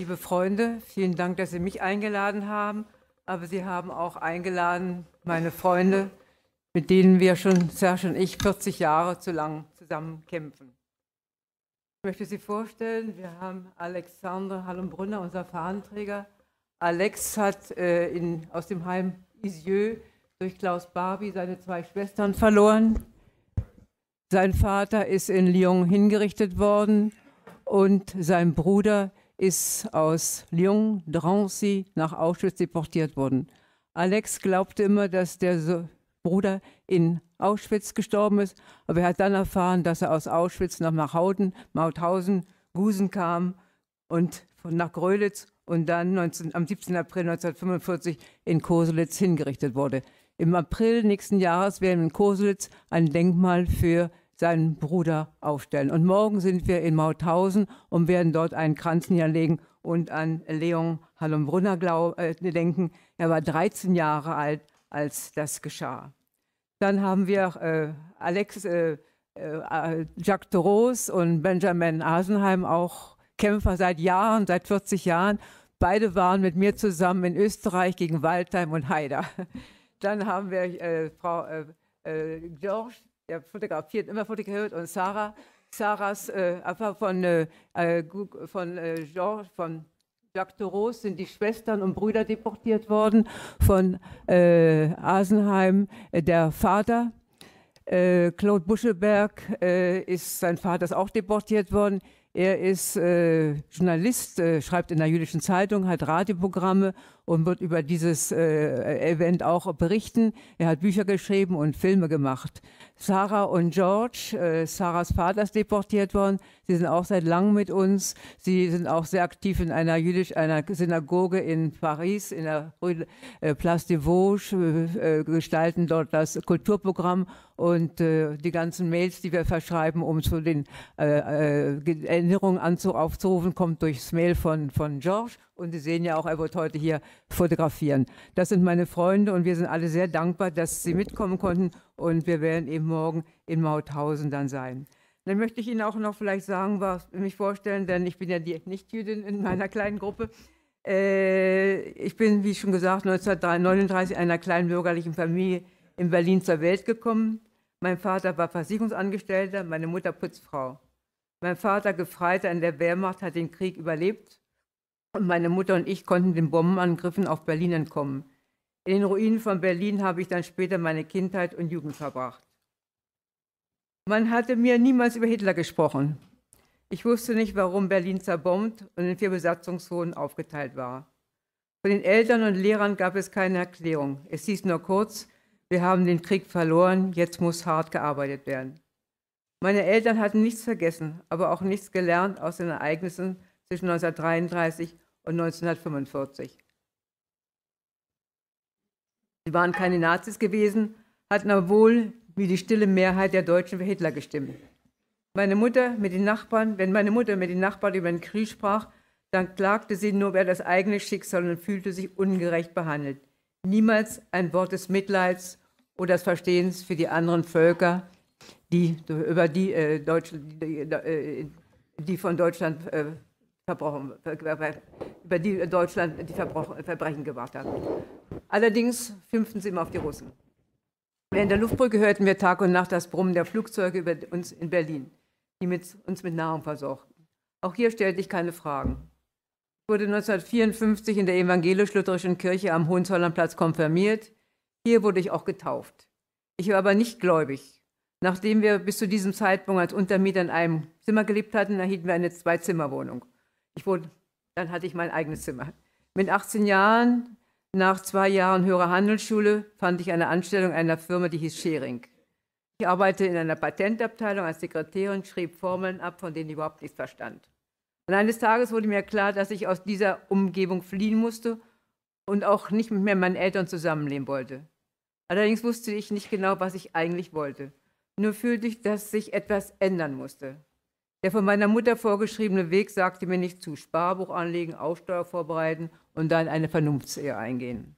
Liebe Freunde, vielen Dank, dass Sie mich eingeladen haben, aber Sie haben auch eingeladen meine Freunde, mit denen wir schon, Serge und ich, 40 Jahre zu lang zusammen kämpfen. Ich möchte Sie vorstellen, wir haben Alexander Hallenbrunner, unser Fahnenträger. Alex hat äh, in, aus dem Heim Isieux durch Klaus Barbie seine zwei Schwestern verloren. Sein Vater ist in Lyon hingerichtet worden und sein Bruder ist ist aus Lyon, Drancy nach Auschwitz deportiert worden. Alex glaubte immer, dass der so Bruder in Auschwitz gestorben ist, aber er hat dann erfahren, dass er aus Auschwitz nach Mauthausen, Mauthausen Gusen kam und nach Grölitz und dann 19, am 17. April 1945 in Koselitz hingerichtet wurde. Im April nächsten Jahres werden in Koselitz ein Denkmal für seinen Bruder aufstellen. Und morgen sind wir in Mauthausen und werden dort einen Kranz niederlegen und an Leon Hallumbrunner äh, denken. Er war 13 Jahre alt, als das geschah. Dann haben wir äh, Alex, äh, äh Jacques Thoros und Benjamin Asenheim, auch Kämpfer seit Jahren, seit 40 Jahren. Beide waren mit mir zusammen in Österreich gegen Waldheim und Haider. Dann haben wir äh, Frau äh, George der fotografiert, immer fotografiert und Sarah, Sarahs, äh, von, äh, äh von, äh, George, von Jacques Thoreau sind die Schwestern und Brüder deportiert worden von äh, Asenheim, der Vater. Äh, Claude Buscheberg äh, ist, sein Vater ist auch deportiert worden. Er ist äh, Journalist, schreibt in der jüdischen Zeitung, hat Radioprogramme und wird über dieses äh, Event auch berichten. Er hat Bücher geschrieben und Filme gemacht. Sarah und George, äh, Sarahs Vater ist deportiert worden. Sie sind auch seit langem mit uns. Sie sind auch sehr aktiv in einer jüdisch, einer Synagoge in Paris, in der äh, Place des Vosges, äh, gestalten dort das Kulturprogramm und äh, die ganzen Mails, die wir verschreiben, um zu den äh, äh, Erinnerungen anzu aufzurufen, kommt durchs Mail von, von George und Sie sehen ja auch, er wird heute hier fotografieren. Das sind meine Freunde und wir sind alle sehr dankbar, dass Sie mitkommen konnten. Und wir werden eben morgen in Mauthausen dann sein. Dann möchte ich Ihnen auch noch vielleicht sagen, was mich vorstellen, denn ich bin ja die Nicht-Jüdin in meiner kleinen Gruppe. Äh, ich bin, wie schon gesagt, 1939 einer kleinen bürgerlichen Familie in Berlin zur Welt gekommen. Mein Vater war Versicherungsangestellter, meine Mutter Putzfrau. Mein Vater, Gefreiter in der Wehrmacht, hat den Krieg überlebt meine Mutter und ich konnten den Bombenangriffen auf Berlin entkommen. In den Ruinen von Berlin habe ich dann später meine Kindheit und Jugend verbracht. Man hatte mir niemals über Hitler gesprochen. Ich wusste nicht, warum Berlin zerbombt und in vier Besatzungszonen aufgeteilt war. Von den Eltern und Lehrern gab es keine Erklärung. Es hieß nur kurz, wir haben den Krieg verloren, jetzt muss hart gearbeitet werden. Meine Eltern hatten nichts vergessen, aber auch nichts gelernt aus den Ereignissen zwischen 1933 und 1945. Sie waren keine Nazis gewesen, hatten aber wohl wie die stille Mehrheit der Deutschen für Hitler gestimmt. Meine Mutter mit den Nachbarn, wenn meine Mutter mit den Nachbarn über den Krieg sprach, dann klagte sie nur über das eigene Schicksal und fühlte sich ungerecht behandelt. Niemals ein Wort des Mitleids oder des Verstehens für die anderen Völker, die über die, äh, Deutsch, die, äh, die von Deutschland äh, Verbrochen, über die äh, Deutschland die Verbrechen gemacht hat. Allerdings schimpften sie immer auf die Russen. Während der Luftbrücke hörten wir Tag und Nacht das Brummen der Flugzeuge über uns in Berlin, die mit, uns mit Nahrung versorgten. Auch hier stellte ich keine Fragen. Ich wurde 1954 in der evangelisch-lutherischen Kirche am Hohenzollernplatz konfirmiert. Hier wurde ich auch getauft. Ich war aber nicht gläubig. Nachdem wir bis zu diesem Zeitpunkt als Untermieter in einem Zimmer gelebt hatten, erhielten wir eine Zwei-Zimmer-Wohnung ich wohne, dann hatte ich mein eigenes Zimmer. Mit 18 Jahren, nach zwei Jahren höherer Handelsschule, fand ich eine Anstellung einer Firma, die hieß Schering. Ich arbeitete in einer Patentabteilung als Sekretärin, schrieb Formeln ab, von denen ich überhaupt nichts verstand. Und eines Tages wurde mir klar, dass ich aus dieser Umgebung fliehen musste und auch nicht mehr mit meinen Eltern zusammenleben wollte. Allerdings wusste ich nicht genau, was ich eigentlich wollte. Nur fühlte ich, dass sich etwas ändern musste. Der von meiner Mutter vorgeschriebene Weg sagte mir nicht zu. Sparbuch anlegen, Aufsteuer vorbereiten und dann eine Vernunftsehe eingehen.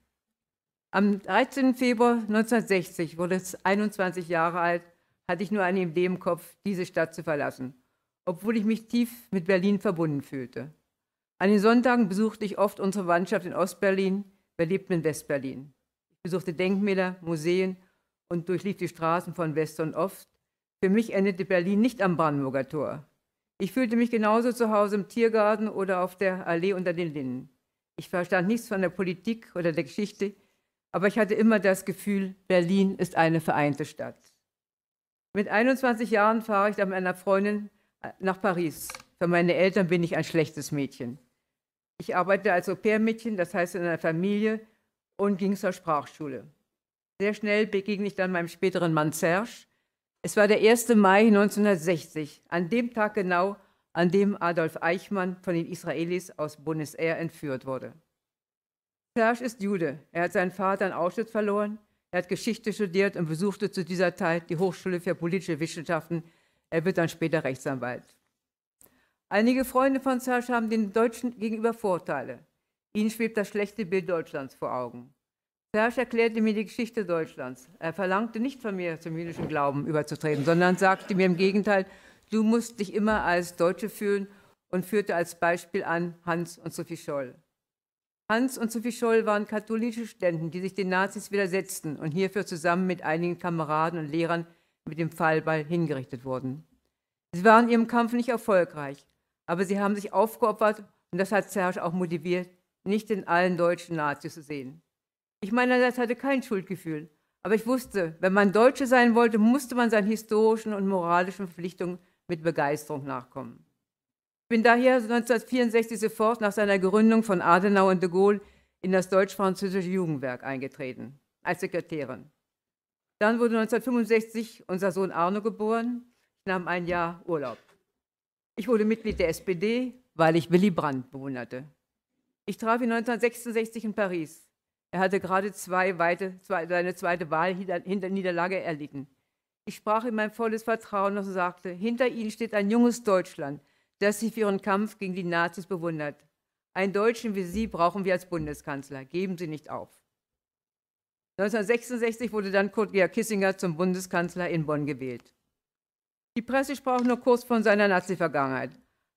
Am 13. Februar 1960, wurde es 21 Jahre alt, hatte ich nur eine Idee im Kopf, diese Stadt zu verlassen, obwohl ich mich tief mit Berlin verbunden fühlte. An den Sonntagen besuchte ich oft unsere Wandschaft in Ostberlin, wir lebten in Westberlin. Ich besuchte Denkmäler, Museen und durchlief die Straßen von West und Ost. Für mich endete Berlin nicht am Brandenburger Tor. Ich fühlte mich genauso zu Hause im Tiergarten oder auf der Allee unter den Linden. Ich verstand nichts von der Politik oder der Geschichte, aber ich hatte immer das Gefühl, Berlin ist eine vereinte Stadt. Mit 21 Jahren fahre ich dann mit einer Freundin äh, nach Paris. Für meine Eltern bin ich ein schlechtes Mädchen. Ich arbeitete als Au-pair-Mädchen, das heißt in einer Familie, und ging zur Sprachschule. Sehr schnell begegne ich dann meinem späteren Mann Serge, es war der 1. Mai 1960, an dem Tag genau, an dem Adolf Eichmann von den Israelis aus Buenos Aires entführt wurde. Serge ist Jude. Er hat seinen Vater in Auschwitz verloren. Er hat Geschichte studiert und besuchte zu dieser Zeit die Hochschule für politische Wissenschaften. Er wird dann später Rechtsanwalt. Einige Freunde von Serge haben den Deutschen gegenüber Vorteile. Ihnen schwebt das schlechte Bild Deutschlands vor Augen. Fersch erklärte mir die Geschichte Deutschlands. Er verlangte nicht von mir, zum jüdischen Glauben überzutreten, sondern sagte mir im Gegenteil, du musst dich immer als Deutsche fühlen und führte als Beispiel an Hans und Sophie Scholl. Hans und Sophie Scholl waren katholische Studenten, die sich den Nazis widersetzten und hierfür zusammen mit einigen Kameraden und Lehrern mit dem Fallball hingerichtet wurden. Sie waren ihrem Kampf nicht erfolgreich, aber sie haben sich aufgeopfert und das hat Serge auch motiviert, nicht in allen Deutschen Nazis zu sehen. Ich meinerseits hatte kein Schuldgefühl. Aber ich wusste, wenn man Deutsche sein wollte, musste man seinen historischen und moralischen Verpflichtungen mit Begeisterung nachkommen. Ich bin daher 1964 sofort nach seiner Gründung von Adenauer und de Gaulle in das deutsch-französische Jugendwerk eingetreten, als Sekretärin. Dann wurde 1965 unser Sohn Arno geboren. Ich nahm ein Jahr Urlaub. Ich wurde Mitglied der SPD, weil ich Willy Brandt bewunderte. Ich traf ihn 1966 in Paris. Er hatte gerade zwei weite, zwei, seine zweite Wahlniederlage erlitten. Ich sprach ihm mein volles Vertrauen und sagte, hinter Ihnen steht ein junges Deutschland, das sich für Ihren Kampf gegen die Nazis bewundert. Einen Deutschen wie Sie brauchen wir als Bundeskanzler. Geben Sie nicht auf. 1966 wurde dann Kurt Georg Kissinger zum Bundeskanzler in Bonn gewählt. Die Presse sprach nur kurz von seiner Nazi-Vergangenheit.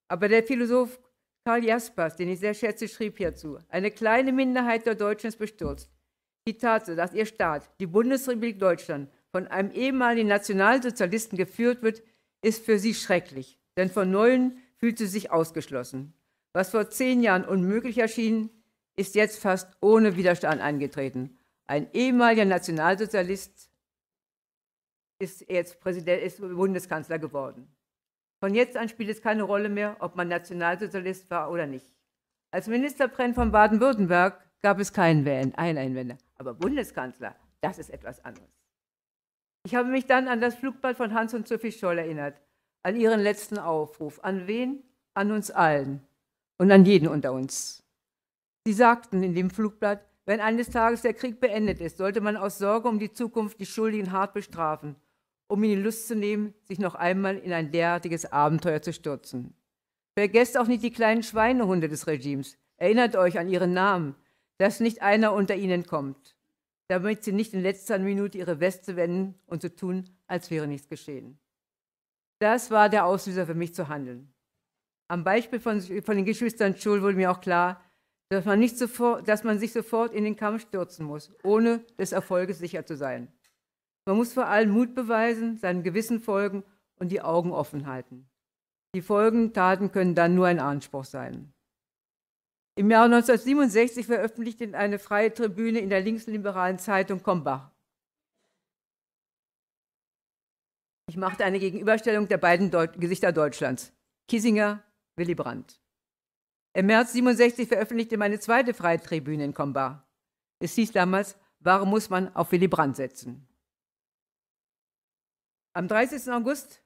Aber der Philosoph Karl Jaspers, den ich sehr schätze, schrieb hierzu, eine kleine Minderheit der Deutschen ist bestürzt. Die Tatsache, dass ihr Staat, die Bundesrepublik Deutschland, von einem ehemaligen Nationalsozialisten geführt wird, ist für sie schrecklich, denn von Neuen fühlt sie sich ausgeschlossen. Was vor zehn Jahren unmöglich erschien, ist jetzt fast ohne Widerstand angetreten. Ein ehemaliger Nationalsozialist ist jetzt Präsident, ist Bundeskanzler geworden. Von jetzt an spielt es keine Rolle mehr, ob man Nationalsozialist war oder nicht. Als Minister von Baden-Württemberg gab es keinen Einwender, aber Bundeskanzler, das ist etwas anderes. Ich habe mich dann an das Flugblatt von Hans und Sophie Scholl erinnert, an ihren letzten Aufruf. An wen? An uns allen und an jeden unter uns. Sie sagten in dem Flugblatt, wenn eines Tages der Krieg beendet ist, sollte man aus Sorge um die Zukunft die Schuldigen hart bestrafen um ihn in Lust zu nehmen, sich noch einmal in ein derartiges Abenteuer zu stürzen. Vergesst auch nicht die kleinen Schweinehunde des Regimes. Erinnert euch an ihren Namen, dass nicht einer unter ihnen kommt, damit sie nicht in letzter Minute ihre Weste wenden und so tun, als wäre nichts geschehen. Das war der Auslöser für mich zu handeln. Am Beispiel von, von den Geschwistern Schul wurde mir auch klar, dass man, nicht sofort, dass man sich sofort in den Kampf stürzen muss, ohne des Erfolges sicher zu sein. Man muss vor allem Mut beweisen, seinem Gewissen folgen und die Augen offen halten. Die folgenden Taten können dann nur ein Anspruch sein. Im Jahr 1967 veröffentlichte eine freie Tribüne in der linksliberalen Zeitung Kombach. Ich machte eine Gegenüberstellung der beiden Deut Gesichter Deutschlands, Kissinger, Willy Brandt. Im März 67 veröffentlichte meine zweite freie Tribüne in Kombach. Es hieß damals, warum muss man auf Willy Brandt setzen? Am 30. August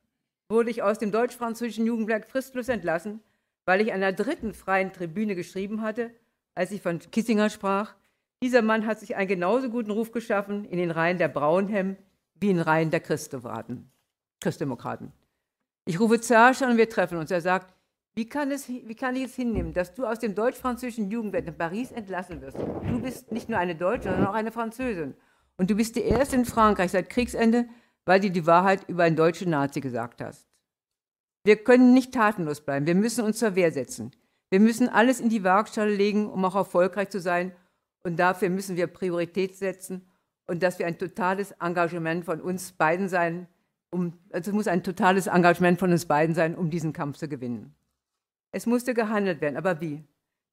wurde ich aus dem deutsch-französischen Jugendwerk fristlos entlassen, weil ich an der dritten freien Tribüne geschrieben hatte, als ich von Kissinger sprach, dieser Mann hat sich einen genauso guten Ruf geschaffen in den Reihen der Braunhem wie in den Reihen der Christdemokraten. Christdemokraten. Ich rufe Zersch an und wir treffen uns. Er sagt, wie kann, es, wie kann ich es hinnehmen, dass du aus dem deutsch-französischen Jugendwerk in Paris entlassen wirst? Du bist nicht nur eine Deutsche, sondern auch eine Französin. Und du bist die Erste in Frankreich seit Kriegsende, weil du die Wahrheit über einen deutschen Nazi gesagt hast. Wir können nicht tatenlos bleiben. Wir müssen uns zur Wehr setzen. Wir müssen alles in die Waagschale legen, um auch erfolgreich zu sein. Und dafür müssen wir Priorität setzen und dass wir ein totales Engagement von uns beiden sein, um, also es muss ein totales Engagement von uns beiden sein, um diesen Kampf zu gewinnen. Es musste gehandelt werden, aber wie?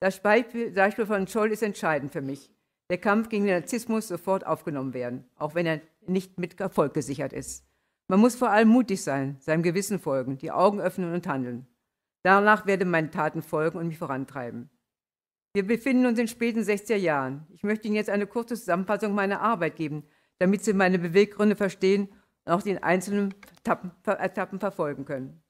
Das Beispiel von Scholl ist entscheidend für mich. Der Kampf gegen den Narzissmus sofort aufgenommen werden, auch wenn er nicht mit Erfolg gesichert ist. Man muss vor allem mutig sein, seinem Gewissen folgen, die Augen öffnen und handeln. Danach werde meine Taten folgen und mich vorantreiben. Wir befinden uns in späten 60er Jahren. Ich möchte Ihnen jetzt eine kurze Zusammenfassung meiner Arbeit geben, damit Sie meine Beweggründe verstehen und auch den einzelnen Etappen, Etappen verfolgen können.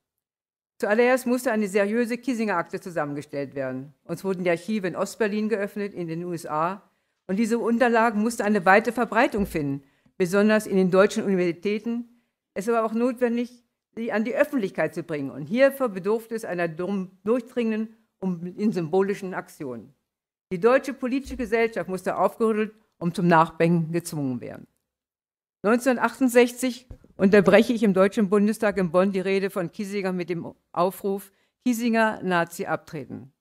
Zuallererst musste eine seriöse Kissinger-Akte zusammengestellt werden. Uns wurden die Archive in Ostberlin geöffnet, in den USA, und diese Unterlagen mussten eine weite Verbreitung finden, besonders in den deutschen Universitäten. Es war auch notwendig, sie an die Öffentlichkeit zu bringen. Und hierfür bedurfte es einer durchdringenden und in symbolischen Aktion. Die deutsche politische Gesellschaft musste aufgerüttelt und zum Nachdenken gezwungen werden. 1968 unterbreche ich im Deutschen Bundestag in Bonn die Rede von Kiesinger mit dem Aufruf, Kiesinger Nazi abtreten.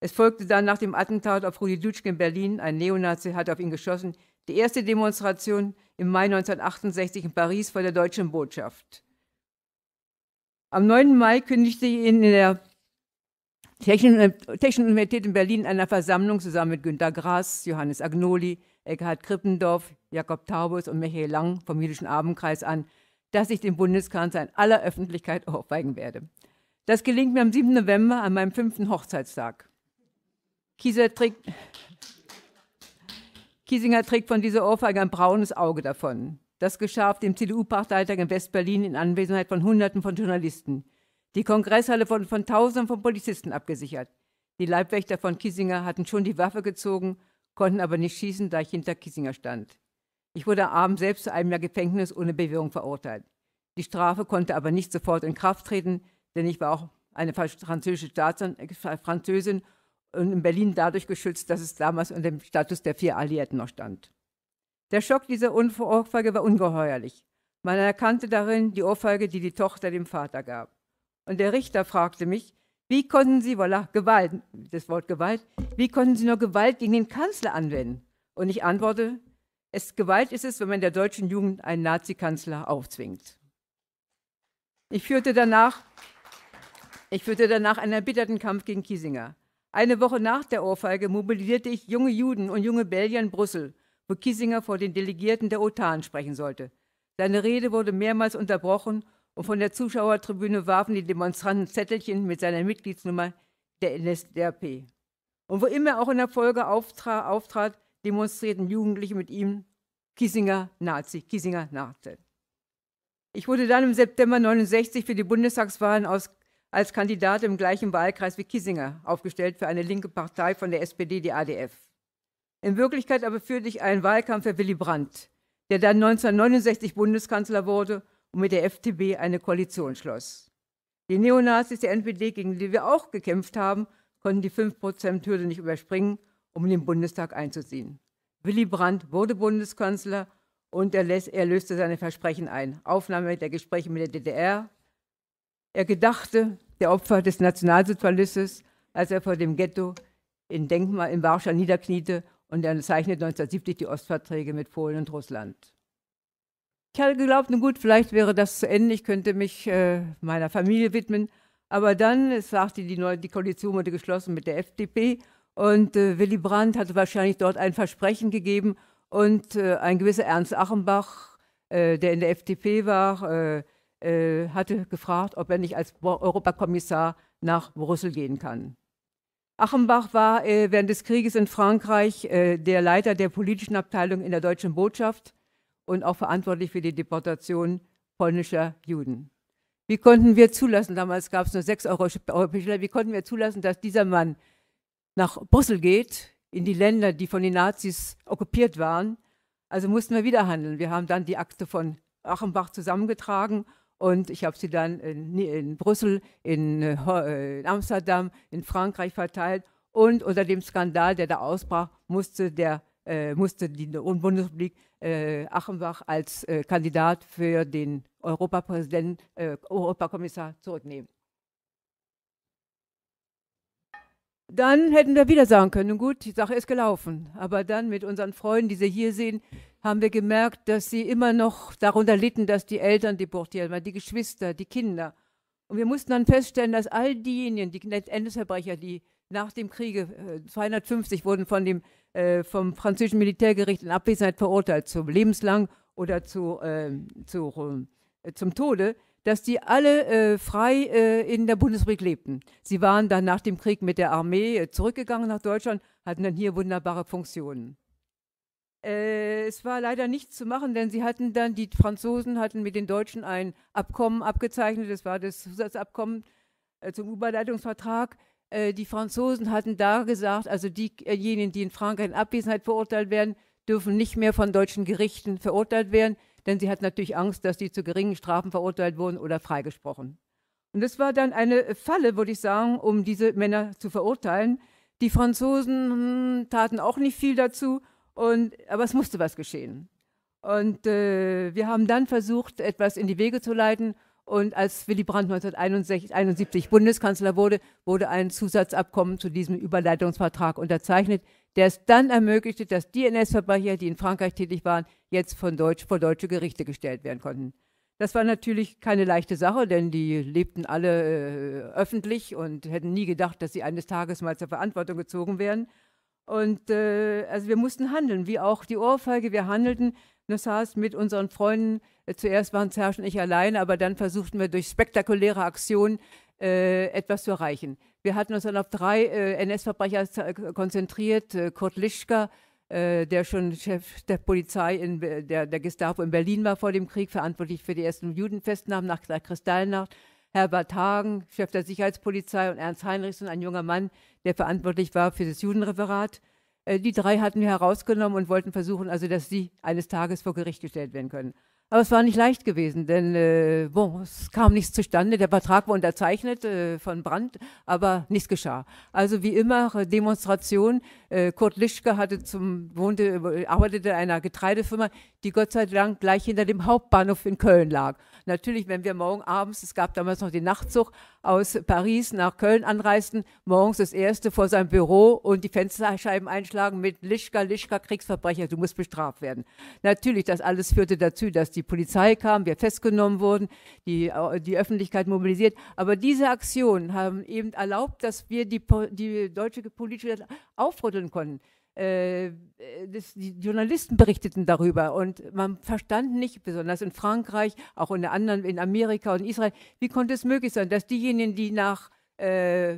Es folgte dann nach dem Attentat auf Rudi Dutschke in Berlin, ein Neonazi hat auf ihn geschossen, die erste Demonstration im Mai 1968 in Paris vor der deutschen Botschaft. Am 9. Mai kündigte ich ihn in der Technischen Universität in Berlin einer Versammlung zusammen mit Günter Grass, Johannes Agnoli, Eckhard Krippendorf, Jakob Taubus und Michael Lang vom Jüdischen Abendkreis an, dass ich den Bundeskanzler in aller Öffentlichkeit aufweigen werde. Das gelingt mir am 7. November an meinem fünften Hochzeitstag. Kieser trägt, Kiesinger trägt von dieser Ohrfeige ein braunes Auge davon. Das geschah auf dem CDU-Parteitag in West-Berlin in Anwesenheit von Hunderten von Journalisten. Die Kongresshalle wurde von, Tausenden von Polizisten abgesichert. Die Leibwächter von Kiesinger hatten schon die Waffe gezogen, konnten aber nicht schießen, da ich hinter Kiesinger stand. Ich wurde abends selbst zu einem Jahr Gefängnis ohne Bewährung verurteilt. Die Strafe konnte aber nicht sofort in Kraft treten, denn ich war auch eine französische Staatsangehörige, Französin und in Berlin dadurch geschützt, dass es damals unter dem Status der vier Alliierten noch stand. Der Schock dieser Ohrfeige war ungeheuerlich. Man erkannte darin die Ohrfeige, die die Tochter dem Vater gab. Und der Richter fragte mich, wie konnten Sie, voilà, Gewalt, das Wort Gewalt, wie konnten Sie nur Gewalt gegen den Kanzler anwenden? Und ich antworte, es, Gewalt ist es, wenn man der deutschen Jugend einen Nazi-Kanzler aufzwingt. Ich führte danach, ich führte danach einen erbitterten Kampf gegen Kiesinger. Eine Woche nach der Ohrfeige mobilisierte ich junge Juden und junge Belgier in Brüssel, wo Kissinger vor den Delegierten der OTAN sprechen sollte. Seine Rede wurde mehrmals unterbrochen und von der Zuschauertribüne warfen die Demonstranten Zettelchen mit seiner Mitgliedsnummer der NSDAP. Und wo immer auch in der Folge auftra auftrat, demonstrierten Jugendliche mit ihm Kissinger Nazi, Kissinger Nazi. Ich wurde dann im September 69 für die Bundestagswahlen aus als Kandidat im gleichen Wahlkreis wie Kissinger aufgestellt für eine linke Partei von der SPD, die ADF. In Wirklichkeit aber führte ich einen Wahlkampf für Willy Brandt, der dann 1969 Bundeskanzler wurde und mit der FDP eine Koalition schloss. Die Neonazis der NPD, gegen die wir auch gekämpft haben, konnten die 5%-Hürde nicht überspringen, um in den Bundestag einzuziehen. Willy Brandt wurde Bundeskanzler und er, löste seine Versprechen ein. Aufnahme der Gespräche mit der DDR, er gedachte der Opfer des Nationalsozialismus, als er vor dem Ghetto in Denkmal in Warschau niederkniete und er zeichnete 1970 die Ostverträge mit Polen und Russland. Ich hatte geglaubt, nun gut, vielleicht wäre das zu Ende, ich könnte mich äh, meiner Familie widmen. Aber dann es sagte die, neue, die Koalition wurde geschlossen mit der FDP und äh, Willy Brandt hatte wahrscheinlich dort ein Versprechen gegeben und äh, ein gewisser Ernst Achenbach, äh, der in der FDP war, äh, äh, hatte gefragt, ob er nicht als Europakommissar nach Brüssel gehen kann. Achenbach war äh, während des Krieges in Frankreich äh, der Leiter der politischen Abteilung in der deutschen Botschaft und auch verantwortlich für die Deportation polnischer Juden. Wie konnten wir zulassen, damals gab es nur sechs europäische Länder, wie konnten wir zulassen, dass dieser Mann nach Brüssel geht, in die Länder, die von den Nazis okkupiert waren? Also mussten wir wieder handeln. Wir haben dann die Akte von Achenbach zusammengetragen und ich habe sie dann in, in Brüssel, in, äh, äh, in, Amsterdam, in Frankreich verteilt. Und unter dem Skandal, der da ausbrach, musste, der, äh, musste die Bundesrepublik äh, Achenbach als äh, Kandidat für den Europapräsidenten, äh, Europakommissar zurücknehmen. dann hätten wir wieder sagen können, gut, die Sache ist gelaufen. Aber dann mit unseren Freunden, die Sie hier sehen, haben wir gemerkt, dass sie immer noch darunter litten, dass die Eltern deportiert waren, die Geschwister, die Kinder. Und wir mussten dann feststellen, dass all diejenigen, die Endesverbrecher, die nach dem Kriege, 250 äh, wurden von dem, äh, vom französischen Militärgericht in Abwesenheit verurteilt, zum lebenslang oder zu, äh, zu äh, zum Tode, dass die alle äh, frei äh, in der Bundesrepublik lebten. Sie waren dann nach dem Krieg mit der Armee äh, zurückgegangen nach Deutschland, hatten dann hier wunderbare Funktionen. Äh, es war leider nichts zu machen, denn sie hatten dann, die Franzosen hatten mit den Deutschen ein Abkommen abgezeichnet, das war das Zusatzabkommen äh, zum Überleitungsvertrag. Äh, die Franzosen hatten da gesagt, also diejenigen, die in Frankreich in Abwesenheit verurteilt werden, dürfen nicht mehr von deutschen Gerichten verurteilt werden denn sie hat natürlich Angst, dass sie zu geringen Strafen verurteilt wurden oder freigesprochen. Und das war dann eine Falle, würde ich sagen, um diese Männer zu verurteilen. Die Franzosen hm, taten auch nicht viel dazu, und, aber es musste was geschehen. Und äh, wir haben dann versucht, etwas in die Wege zu leiten. Und als Willy Brandt 1971 Bundeskanzler wurde, wurde ein Zusatzabkommen zu diesem Überleitungsvertrag unterzeichnet, der es dann ermöglichte, dass die NS-Verbrecher, die in Frankreich tätig waren, jetzt von Deutsch, vor deutsche Gerichte gestellt werden konnten. Das war natürlich keine leichte Sache, denn die lebten alle äh, öffentlich und hätten nie gedacht, dass sie eines Tages mal zur Verantwortung gezogen werden. Und äh, also wir mussten handeln, wie auch die Ohrfeige. Wir handelten, das heißt, mit unseren Freunden. Zuerst waren Serge und ich allein, aber dann versuchten wir durch spektakuläre Aktionen äh, etwas zu erreichen. Wir hatten uns dann auf drei äh, NS-Verbrecher äh, konzentriert. Äh, Kurt Lischka, der schon Chef der Polizei, in, der, der Gestapo in Berlin war vor dem Krieg, verantwortlich für die ersten Judenfestnahmen nach der Kristallnacht. Herbert Hagen, Chef der Sicherheitspolizei, und Ernst Heinrichsen, ein junger Mann, der verantwortlich war für das Judenreferat. Die drei hatten wir herausgenommen und wollten versuchen, also dass sie eines Tages vor Gericht gestellt werden können. Aber es war nicht leicht gewesen, denn äh, bon, es kam nichts zustande. Der Vertrag war unterzeichnet äh, von Brandt, aber nichts geschah. Also wie immer Demonstration äh, Kurt Lischke hatte zum, wohnte, arbeitete in einer Getreidefirma, die Gott sei Dank gleich hinter dem Hauptbahnhof in Köln lag. Natürlich, wenn wir morgen abends, es gab damals noch den Nachtzug, aus Paris nach Köln anreisten, morgens das erste vor seinem Büro und die Fensterscheiben einschlagen mit Lischka, Lischka, Kriegsverbrecher, du musst bestraft werden. Natürlich, das alles führte dazu, dass die Polizei kam, wir festgenommen wurden, die, äh, die Öffentlichkeit mobilisiert. Aber diese Aktionen haben eben erlaubt, dass wir die, die deutsche politische aufrütteln ermitteln konnten. Äh, äh, das, die Journalisten berichteten darüber und man verstand nicht, besonders in Frankreich, auch in anderen, in Amerika und Israel, wie konnte es möglich sein, dass diejenigen, die nach äh,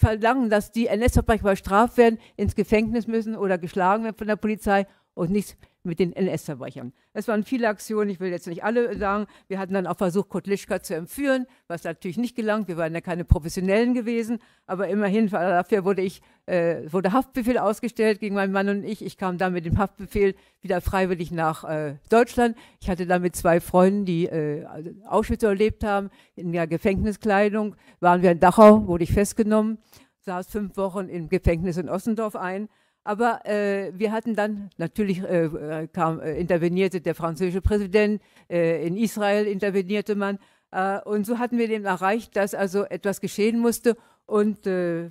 verlangen, dass die NS-Verbrecher bestraft werden, ins Gefängnis müssen oder geschlagen werden von der Polizei und nichts mit den NS-Verbrechern. Es waren viele Aktionen, ich will jetzt nicht alle sagen. Wir hatten dann auch versucht, Kurt Lischka zu entführen, was natürlich nicht gelang. Wir waren ja keine Professionellen gewesen, aber immerhin dafür wurde ich äh, wurde Haftbefehl ausgestellt gegen meinen Mann und ich. Ich kam dann mit dem Haftbefehl wieder freiwillig nach äh, Deutschland. Ich hatte damit zwei Freunde, die äh, Auschwitz erlebt haben, in der Gefängniskleidung, waren wir in Dachau, wurde ich festgenommen, saß fünf Wochen im Gefängnis in Ossendorf ein aber äh, wir hatten dann, natürlich äh, äh kam, äh, intervenierte der französische Präsident, äh, in Israel intervenierte man. Äh, und so hatten wir eben erreicht, dass also etwas geschehen musste und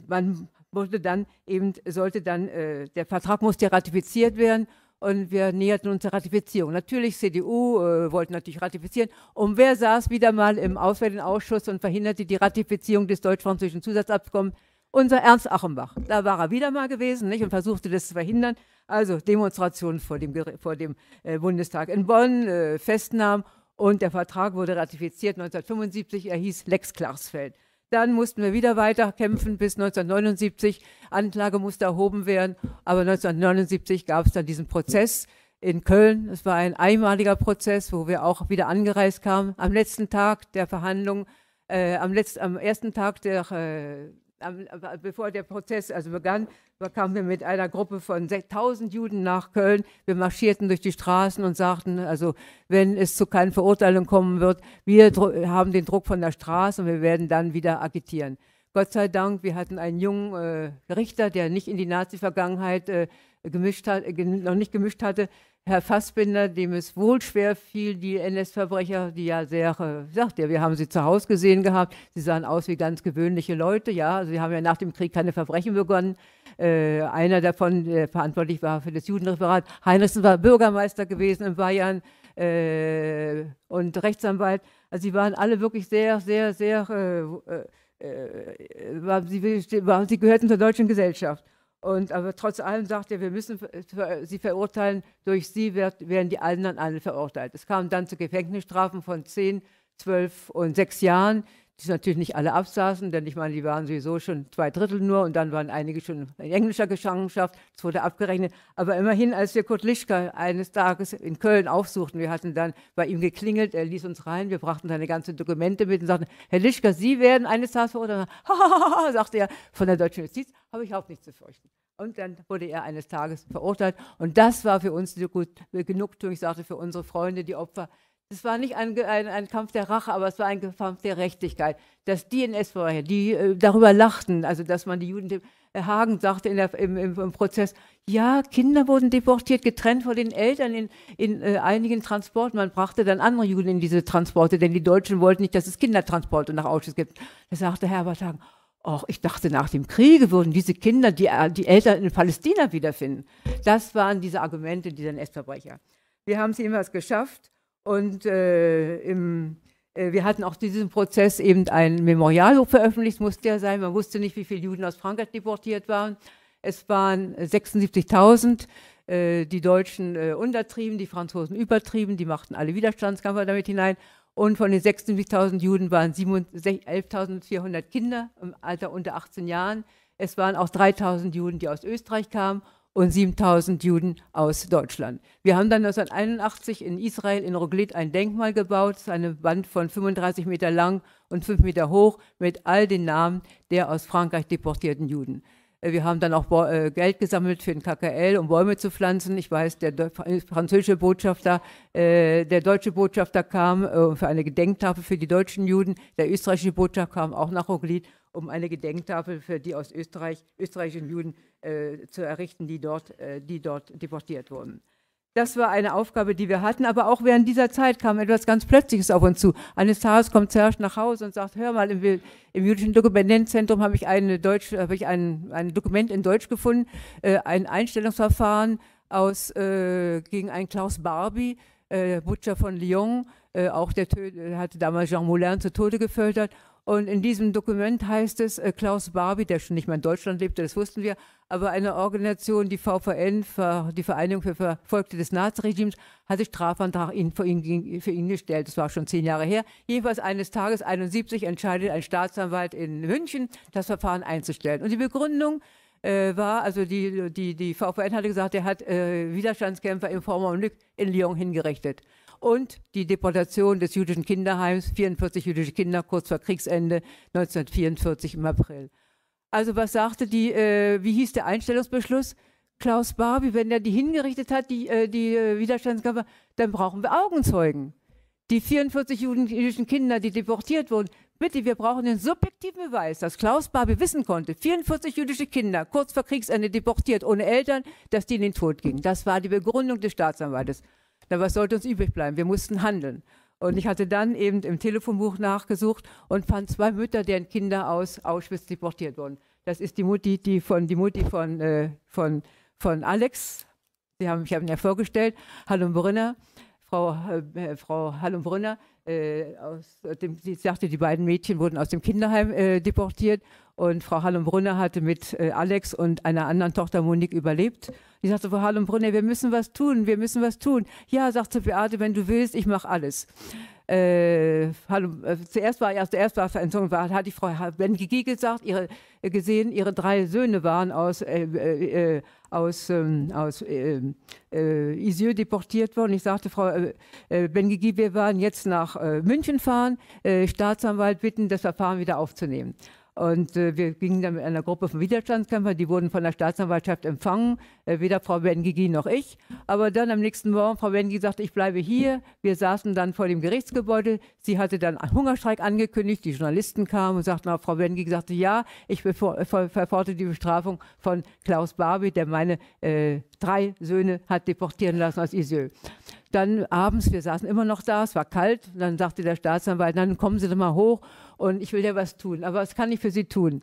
man musste dann eben, sollte dann, der Vertrag musste ratifiziert werden und wir näherten uns der Ratifizierung. Natürlich, CDU äh, wollten natürlich ratifizieren. Und wer saß wieder mal im Auswärtigen Ausschuss und verhinderte die Ratifizierung des deutsch-französischen Zusatzabkommens? unser Ernst Achenbach. Da war er wieder mal gewesen nicht, und versuchte das zu verhindern. Also Demonstrationen vor dem, vor dem äh, Bundestag in Bonn, äh, Festnahmen und der Vertrag wurde ratifiziert 1975. Er hieß Lex Klarsfeld. Dann mussten wir wieder weiter kämpfen bis 1979. Anklage musste erhoben werden, aber 1979 gab es dann diesen Prozess in Köln. Es war ein einmaliger Prozess, wo wir auch wieder angereist kamen. Am letzten Tag der Verhandlung, äh, am, letzten, am ersten Tag der äh, äh, bevor der Prozess also begann, kamen wir mit einer Gruppe von 6000 Juden nach Köln. Wir marschierten durch die Straßen und sagten, also wenn es zu keinen Verurteilungen kommen wird, wir haben den Druck von der Straße und wir werden dann wieder agitieren. Gott sei Dank, wir hatten einen jungen äh, Richter, der nicht in die Nazi-Vergangenheit äh, gemischt hat, äh, noch nicht gemischt hatte, Herr Fassbinder, dem es wohl schwer fiel, die NS-Verbrecher, die ja sehr, äh, sagt er, wir haben sie zu Hause gesehen gehabt, sie sahen aus wie ganz gewöhnliche Leute, ja, also, sie haben ja nach dem Krieg keine Verbrechen begonnen. Äh, einer davon, der verantwortlich war für das Judenreferat, Heinrichsen war Bürgermeister gewesen in Bayern äh, und Rechtsanwalt. Also sie waren alle wirklich sehr, sehr, sehr, äh, äh, äh waren, sie, waren, sie gehörten zur deutschen Gesellschaft. Und, aber trotz allem sagt er, wir müssen sie verurteilen, durch sie wird, werden die anderen alle verurteilt. Es kam dann zu Gefängnisstrafen von 10, 12 und 6 Jahren die natürlich nicht alle absaßen, denn ich meine, die waren sowieso schon zwei Drittel nur und dann waren einige schon in englischer Gesangenschaft, es wurde abgerechnet. Aber immerhin, als wir Kurt Lischka eines Tages in Köln aufsuchten, wir hatten dann bei ihm geklingelt, er ließ uns rein, wir brachten seine ganzen Dokumente mit und sagten, Herr Lischka, Sie werden eines Tages verurteilt. sagte er, von der deutschen Justiz habe ich überhaupt nichts zu fürchten. Und dann wurde er eines Tages verurteilt. Und das war für uns genug, ich sagte, für unsere Freunde, die Opfer, es war nicht ein, ein, ein, Kampf der Rache, aber es war ein Kampf der Dass die in vorher, die äh, darüber lachten, also dass man die Juden, äh, Hagen sagte in der, im, im, im, Prozess, ja, Kinder wurden deportiert, getrennt von den Eltern in, in äh, einigen Transporten. Man brachte dann andere Juden in diese Transporte, denn die Deutschen wollten nicht, dass es Kindertransporte nach Auschwitz gibt. Da sagte Herbert Hagen, Och, ich dachte, nach dem Kriege würden diese Kinder die, äh, die Eltern in Palästina wiederfinden. Das waren diese Argumente dieser NS-Verbrecher. Wir haben es jedenfalls geschafft und äh, im, äh, wir hatten auch diesen Prozess eben ein Memorial veröffentlicht, musste ja sein. Man wusste nicht, wie viele Juden aus Frankreich deportiert waren. Es waren 76.000 äh, die Deutschen äh, untertrieben, die Franzosen übertrieben, die machten alle Widerstandskämpfer damit hinein. Und von den 76.000 Juden waren 11.400 Kinder im Alter unter 18 Jahren. Es waren auch 3.000 Juden, die aus Österreich kamen und 7000 Juden aus Deutschland. Wir haben dann 1981 in Israel in Roglit ein Denkmal gebaut, eine Wand von 35 Meter lang und 5 Meter hoch mit all den Namen der aus Frankreich deportierten Juden. Äh, wir haben dann auch äh, Geld gesammelt für den KKL, um Bäume zu pflanzen. Ich weiß, der äh, französische Botschafter, der deutsche Botschafter kam für eine Gedenktafel für die deutschen Juden. Der österreichische Botschafter kam auch nach Roglit um eine Gedenktafel für die aus Österreich, österreichischen Juden äh, zu errichten, die dort, äh, die dort deportiert wurden. Das war eine Aufgabe, die wir hatten, aber auch während dieser Zeit kam etwas ganz Plötzliches auf uns zu. Eines Tages kommt Serge nach Hause und sagt, hör mal, im, im jüdischen Dokumentenzentrum habe ich, eine Deutsch, habe ich ein, ein Dokument in Deutsch gefunden, äh, ein Einstellungsverfahren aus, äh, gegen einen Klaus Barbie, äh, Butcher von Lyon, äh, auch der hatte damals Jean Moulin zu Tode gefoltert und in diesem Dokument heißt es, äh, Klaus Barbie, der schon nicht mehr in Deutschland lebte, das wussten wir, aber eine Organisation, die VVN, die Vereinigung für Verfolgte des Naziregimes, hatte Strafantrag für ihn, für ihn gestellt. Das war schon zehn Jahre her. Jedenfalls eines Tages, 71, entscheidet ein Staatsanwalt in München, das Verfahren einzustellen. Und die Begründung, äh, war, also die, die, die VVN hatte gesagt, er hat äh, Widerstandskämpfer im Former Unglück in Lyon hingerichtet und die Deportation des jüdischen Kinderheims, 44 jüdische Kinder kurz vor Kriegsende 1944 im April. Also was sagte die, äh, wie hieß der Einstellungsbeschluss? Klaus Barbie, wenn er die hingerichtet hat, die, äh, die äh, Widerstandskämpfer, dann brauchen wir Augenzeugen. Die 44 jüdischen Kinder, die deportiert wurden, bitte, wir brauchen den subjektiven Beweis, dass Klaus Barbie wissen konnte, 44 jüdische Kinder kurz vor Kriegsende deportiert, ohne Eltern, dass die in den Tod gingen. Das war die Begründung des Staatsanwaltes. Na, was sollte uns übrig bleiben? Wir mussten handeln. Und ich hatte dann eben im Telefonbuch nachgesucht und fand zwei Mütter, deren Kinder aus Auschwitz deportiert wurden. Das ist die Mutti, die von, die Mutti von, äh, von, von Alex, Sie haben, ich habe ihn ja vorgestellt, Hallo Brunner, Frau, äh, äh Frau hallum äh, sie sagte, die beiden Mädchen wurden aus dem Kinderheim äh, deportiert und Frau hallum hatte mit äh, Alex und einer anderen Tochter Monique überlebt. Die sagte, Frau hallum wir müssen was tun, wir müssen was tun. Ja, sagte Beate, wenn du willst, ich mache alles äh, hallo, äh, zuerst war ja, zuerst war Entsorgung, war, hat die Frau Ben Gigi gesagt, ihre, äh, gesehen, ihre drei Söhne waren aus, äh, äh, äh, aus, ähm, aus äh, äh, Isieux deportiert worden. Ich sagte, Frau äh, Ben äh, Gigi, wir werden jetzt nach äh, München fahren, äh, Staatsanwalt bitten, das Verfahren wieder aufzunehmen. Und äh, wir gingen dann mit einer Gruppe von Widerstandskämpfern, die wurden von der Staatsanwaltschaft empfangen, äh, weder Frau Benguigi noch ich. Aber dann am nächsten Morgen, Frau Benguigi sagte, ich bleibe hier. Wir saßen dann vor dem Gerichtsgebäude. Sie hatte dann einen Hungerstreik angekündigt. Die Journalisten kamen und sagten, Frau Benguigi sagte, ja, ich verforte die Bestrafung von Klaus Barbie, der meine äh, drei Söhne hat deportieren lassen aus Isö. Dann abends, wir saßen immer noch da, es war kalt. Dann sagte der Staatsanwalt, dann kommen Sie doch mal hoch und ich will ja was tun. Aber was kann ich für sie tun?